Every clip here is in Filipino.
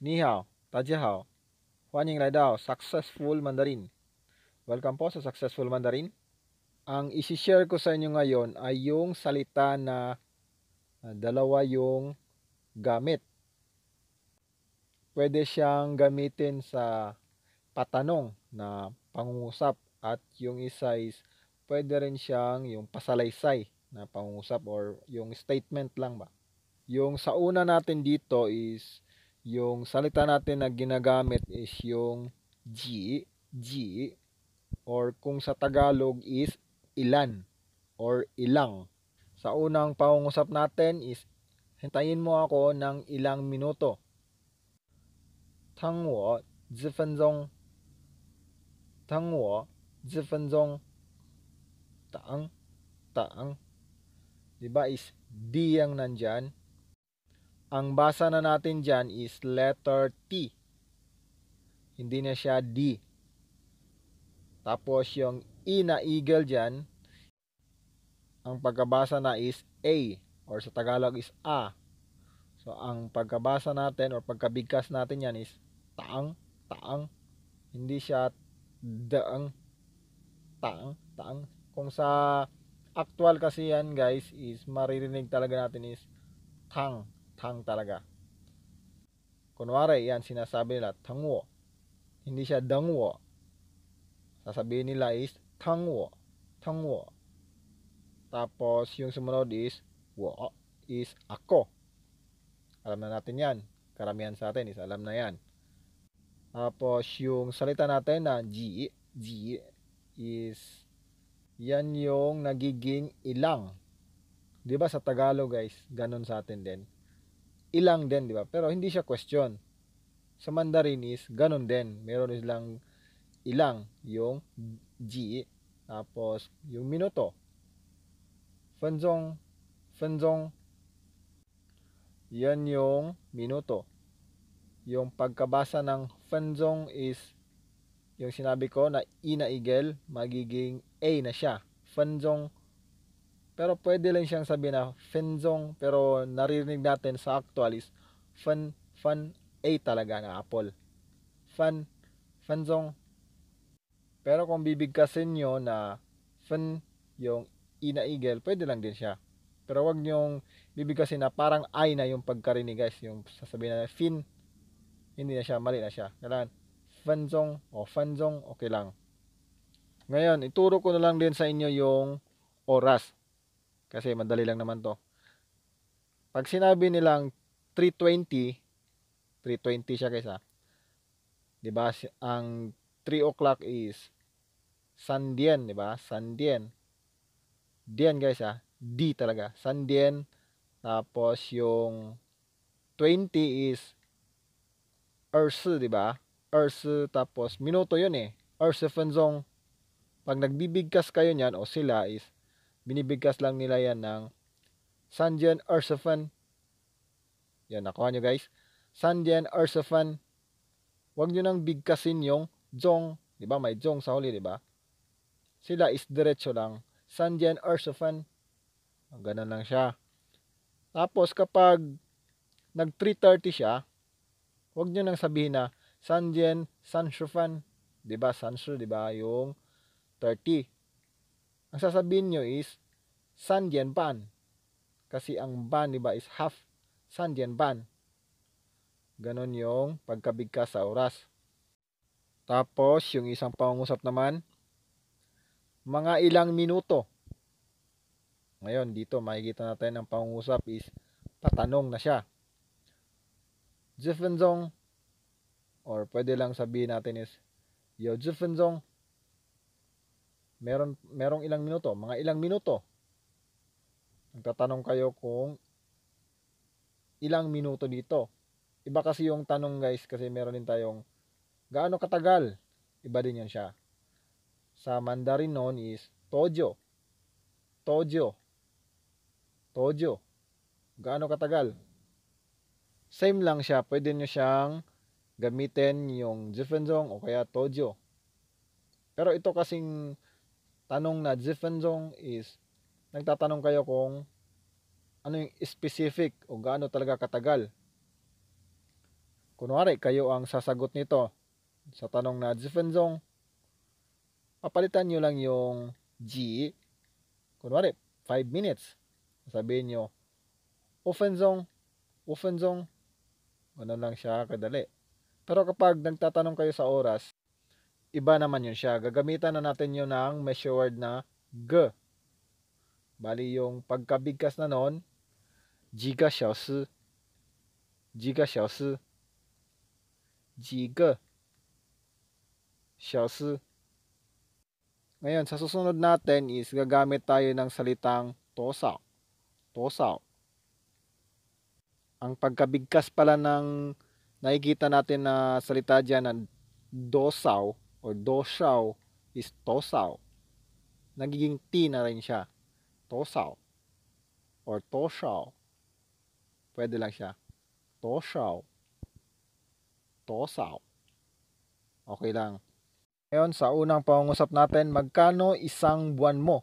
Ni hao, Hao. Huan Ying Lai Dao, Successful Mandarin. Welcome po sa Successful Mandarin. Ang isi-share ko sa inyo ngayon ay yung salita na ah, dalawa yung gamit. Pwede siyang gamitin sa patanong na pangungusap at yung isa is pwede rin siyang yung pasalaysay na pangungusap or yung statement lang ba. Yung sa una natin dito is yung salita natin na ginagamit is yung G, G, or kung sa Tagalog is ilan or ilang. Sa unang pangungusap natin is hintayin mo ako ng ilang minuto. Tang wo 10分钟。等我10分钟。Taang, taang. Diba is di ang nandyan. Ang basa na natin dyan is letter T. Hindi na siya D. Tapos yung E na eagle dyan, ang pagkabasa na is A or sa Tagalog is A. So ang pagkabasa natin or pagkabigkas natin yan is taang, taang. Hindi siya daang, taang, taang. Kung sa actual kasi yan guys is maririnig talaga natin is tang tang talaga. Kunwari, yan sinasabi nila, tangwo. Hindi siya dangwo. Sasabihin nila is tangwo. Tangwo. Tapos, yung sumunod is wo is ako. Alam na natin yan. Karamihan sa atin is alam na yan. Tapos, yung salita natin na ji, ji is yan yung nagiging ilang. 'Di ba sa Tagalog guys, ganun sa atin din ilang din, di ba? Pero hindi siya question. Sa Mandarin is, ganun din. Meron is lang ilang yung G, Tapos, yung minuto. Fenzong, fenzong. Yan yung minuto. Yung pagkabasa ng fenzong is, yung sinabi ko na inaigel, magiging A na siya. Fenzong, fenzong pero pwede lang siyang sabihin na Fenzong pero naririnig natin sa actualis Fan Fan A talaga na Apple. Fan Fenzong. Pero kung bibigkasin nyo na Fan yung I na eagle, pwede lang din siya. Pero wag nyong bibigkasin na parang I na yung pagkarinig guys. Yung sasabihin na Fin. Hindi na siya, mali na siya. Kailangan Fanzong o Fanzong, okay lang. Ngayon, ituro ko na lang din sa inyo yung oras. Kasi madali lang naman to. Pag sinabi nilang 320, 320 siya guys ha. 'Di ba? Ang 3 o'clock is Sandien, 'di ba? Sandien. Dien guys ha. D talaga. Sandien. Tapos yung 20 is Ersu, 'di ba? Ersu tapos minuto yun eh. Ersu Fenzong. Pag nagbibigkas kayo niyan o sila is binibigkas lang nila yan ng Sandian Arsafan. Yan, nakuha nyo guys. Sandian Arsafan. Huwag nyo nang bigkasin yung Zong. Di ba? May Zong sa huli, di ba? Sila is diretso lang. Sandian Arsafan. Ganun lang siya. Tapos kapag nag 3.30 siya, huwag nyo nang sabihin na Sandian Sanshufan. Di ba? Sanshu, di ba? Yung 30. Ang sasabihin nyo is San Ban. Kasi ang ban, di is half San Dian Ban. Ganon yung pagkabigkas sa oras. Tapos, yung isang pangungusap naman, mga ilang minuto. Ngayon, dito makikita natin ang pangungusap is patanong na siya. Jeffenzong or pwede lang sabihin natin is Yo Jeffenzong meron merong ilang minuto, mga ilang minuto. Nagtatanong kayo kung ilang minuto dito. Iba kasi yung tanong guys kasi meron din tayong gaano katagal. Iba din yan siya. Sa Mandarin noon is tojo. Tojo. Tojo. Gaano katagal? Same lang siya. Pwede nyo siyang gamitin yung Jiffenzong o kaya Tojo. Pero ito kasing tanong na Zifenzong is, nagtatanong kayo kung ano yung specific o gaano talaga katagal. Kunwari, kayo ang sasagot nito sa tanong na Zifenzong. Papalitan nyo lang yung G. Kunwari, 5 minutes. Sabihin nyo, Ofenzong, Ofenzong. Ganun lang siya kadali. Pero kapag nagtatanong kayo sa oras, iba naman yun siya. Gagamitan na natin yun ng measure word na G. Bali yung pagkabigkas na nun, jiga xiaosi. Jiga xiaosi. Jiga xiaosi. Ngayon, sa susunod natin is gagamit tayo ng salitang tosao. Tosao. Ang pagkabigkas pala ng nakikita natin na salita dyan na dosao, or dosaw is tosaw. Nagiging T na rin siya. Tosaw. Or tosaw. Pwede lang siya. Tosaw. Tosaw. Okay lang. Ngayon, sa unang pangungusap natin, magkano isang buwan mo?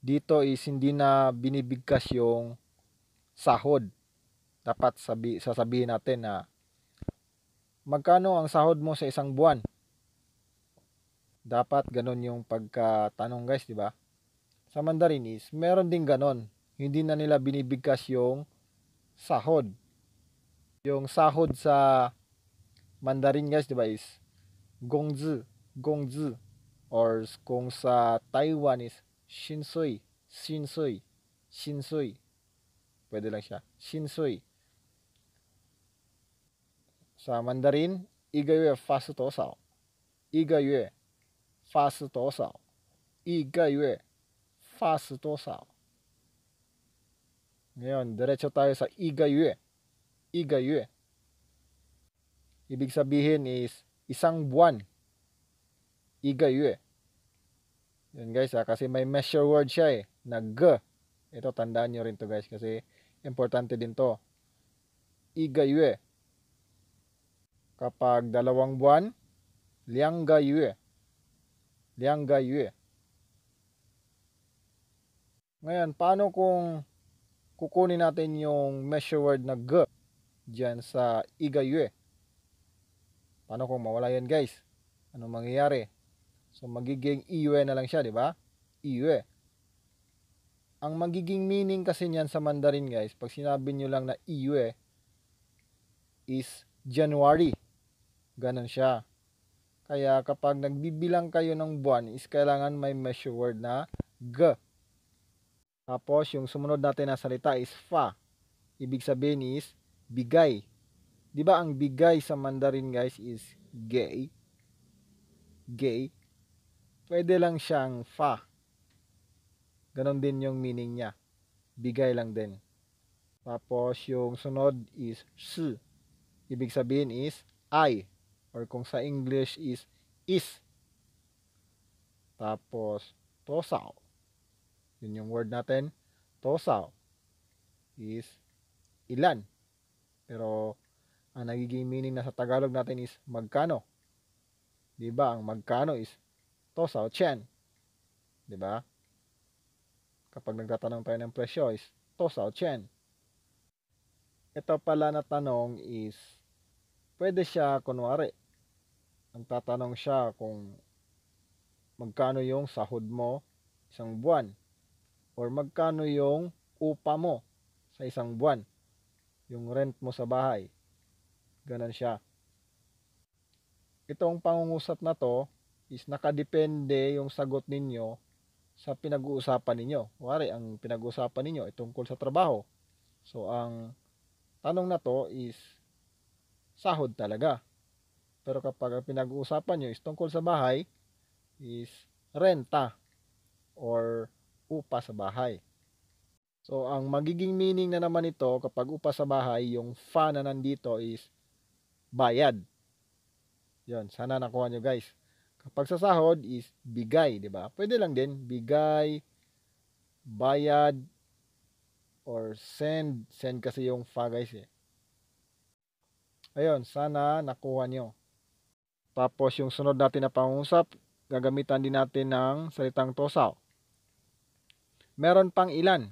Dito is hindi na binibigkas yung sahod. Dapat sabi, sasabihin natin na magkano ang sahod mo sa isang buwan? Dapat ganun yung pagkatanong guys, di ba? Sa Mandarin is, meron ding ganun. Hindi na nila binibigkas yung sahod. Yung sahod sa Mandarin guys, di ba is gongzi, gongzi. Or kung sa Taiwan is shinsui, shinsui, shinsui. Pwede lang siya. Shinsui. Sa Mandarin, yue yue fa fa sao. sao. Ngayon, diretso tayo sa yue. igayue. yue. Ibig sabihin is isang buwan. Igayue. Yun guys ha, ah, kasi may measure word siya eh, na g. Ito, tandaan nyo rin to guys kasi importante din to. yue kapag dalawang buwan, liang ga yue. Liang ga yue. Ngayon, paano kung kukunin natin yung measure word na g dyan sa iga yue? Paano kung mawala yan guys? Ano mangyayari? So magiging iue na lang siya, di ba? Iue. Ang magiging meaning kasi niyan sa Mandarin guys, pag sinabi niyo lang na iue is January. Ganon siya. Kaya kapag nagbibilang kayo ng buwan is kailangan may measure word na G. Tapos yung sumunod natin na salita is fa. Ibig sabihin is bigay. 'Di ba ang bigay sa Mandarin guys is gay? Gay. Pwede lang siyang fa. Ganon din yung meaning niya. Bigay lang din. Tapos yung sunod is s. Ibig sabihin is I or kung sa English is is. Tapos, tosaw. Yun yung word natin. Tosaw is ilan. Pero, ang nagiging meaning na sa Tagalog natin is magkano. Diba? Ang magkano is tosaw chen. Diba? Kapag nagtatanong tayo ng presyo is tosaw chen. Ito pala na tanong is pwede siya kunwari nagtatanong siya kung magkano yung sahod mo isang buwan or magkano yung upa mo sa isang buwan yung rent mo sa bahay ganun siya itong pangungusap na to is nakadepende yung sagot ninyo sa pinag-uusapan ninyo kuwari ang pinag-uusapan ninyo ay tungkol sa trabaho so ang tanong na to is sahod talaga pero kapag ang pinag-uusapan nyo is tungkol sa bahay, is renta or upa sa bahay. So, ang magiging meaning na naman ito kapag upa sa bahay, yung fa na nandito is bayad. Yan, sana nakuha nyo guys. Kapag sa sahod is bigay, di ba? Pwede lang din, bigay, bayad, or send. Send kasi yung fa guys eh. Ayun, sana nakuha nyo. Tapos yung sunod natin na pangusap, gagamitan din natin ng salitang tosaw. Meron pang ilan.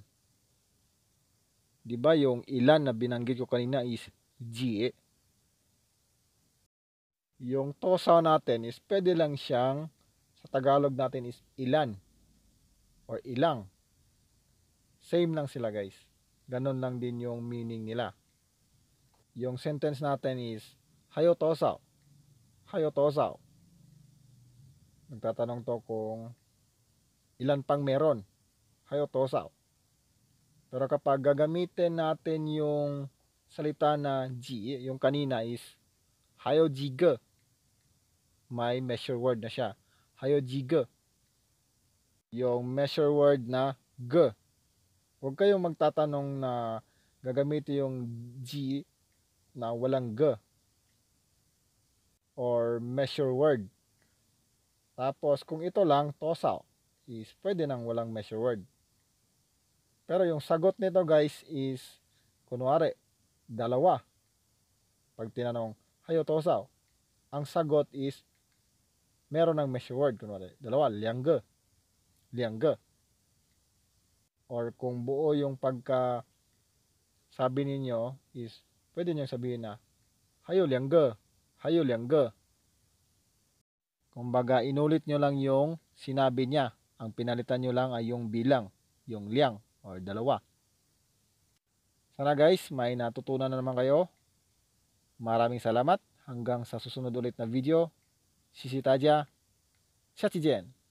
'Di ba yung ilan na binanggit ko kanina is G. Yung tosaw natin is pwede lang siyang sa Tagalog natin is ilan or ilang. Same lang sila guys. Ganon lang din yung meaning nila. Yung sentence natin is hayo tosaw nagtatanong to kung ilan pang meron. Hay o Pero kapag gagamitin natin yung salita na G, yung kanina is hayo jige. May measure word na siya. Hayo jige. Yung measure word na g. Huwag kayong magtatanong na gagamitin yung G na walang g or measure word. Tapos kung ito lang, tosaw is pwede nang walang measure word. Pero yung sagot nito guys is, kunwari, dalawa. Pag tinanong, hayo tosaw, ang sagot is, meron ng measure word, kunwari, dalawa, liangge, liangge. Or kung buo yung pagka sabi ninyo is, pwede nyo sabihin na, hayo liangge, 还有两个。Kumbaga, inulit nyo lang yung sinabi niya. Ang pinalitan nyo lang ay yung bilang, yung liang, or dalawa. Sana guys, may natutunan na naman kayo. Maraming salamat. Hanggang sa susunod ulit na video. Sisi Tadya. 下期见。